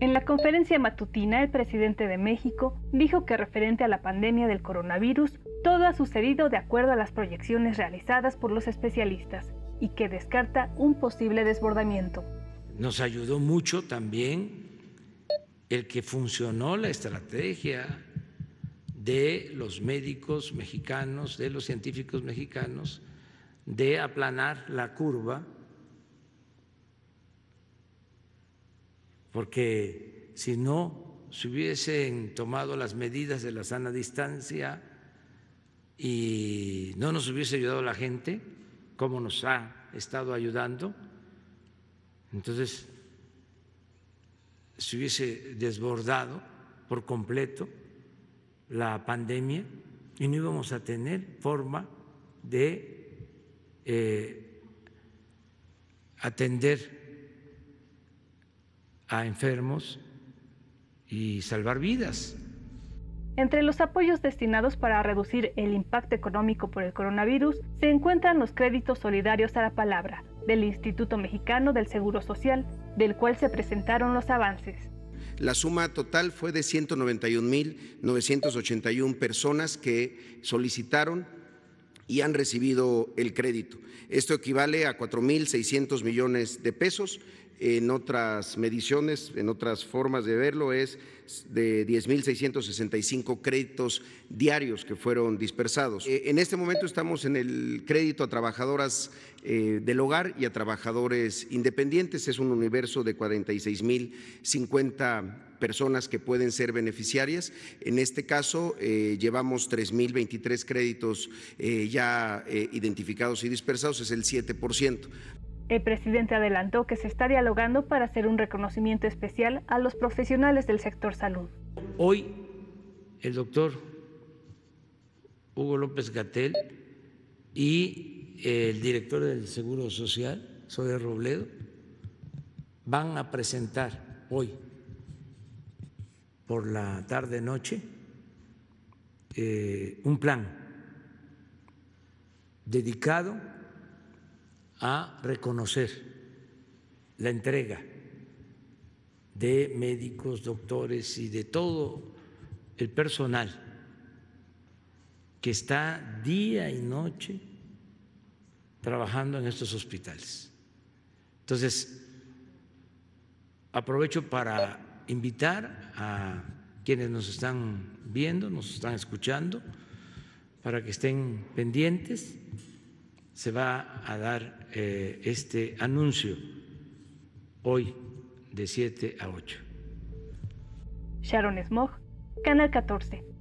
En la conferencia matutina, el presidente de México dijo que referente a la pandemia del coronavirus, todo ha sucedido de acuerdo a las proyecciones realizadas por los especialistas y que descarta un posible desbordamiento. Nos ayudó mucho también el que funcionó la estrategia de los médicos mexicanos, de los científicos mexicanos, de aplanar la curva porque si no se hubiesen tomado las medidas de la sana distancia y no nos hubiese ayudado la gente como nos ha estado ayudando, entonces se hubiese desbordado por completo la pandemia y no íbamos a tener forma de eh, atender a enfermos y salvar vidas. Entre los apoyos destinados para reducir el impacto económico por el coronavirus se encuentran los créditos solidarios a la palabra del Instituto Mexicano del Seguro Social, del cual se presentaron los avances. La suma total fue de 191.981 personas que solicitaron y han recibido el crédito. Esto equivale a 4.600 millones de pesos en otras mediciones, en otras formas de verlo, es de 10.665 créditos diarios que fueron dispersados. Eh, en este momento estamos en el crédito a trabajadoras eh, del hogar y a trabajadores independientes. Es un universo de 46.050 personas que pueden ser beneficiarias. En este caso, eh, llevamos 3.023 créditos ya identificados y dispersados, es el 7%. El presidente adelantó que se está dialogando para hacer un reconocimiento especial a los profesionales del sector salud. Hoy el doctor Hugo López Gatel y el director del Seguro Social, Sober Robledo, van a presentar hoy por la tarde-noche eh, un plan dedicado a reconocer la entrega de médicos, doctores y de todo el personal que está día y noche trabajando en estos hospitales. Entonces, aprovecho para invitar a quienes nos están viendo, nos están escuchando, para que estén pendientes se va a dar eh, este anuncio hoy de 7 a 8. Sharon Smog, Canal 14.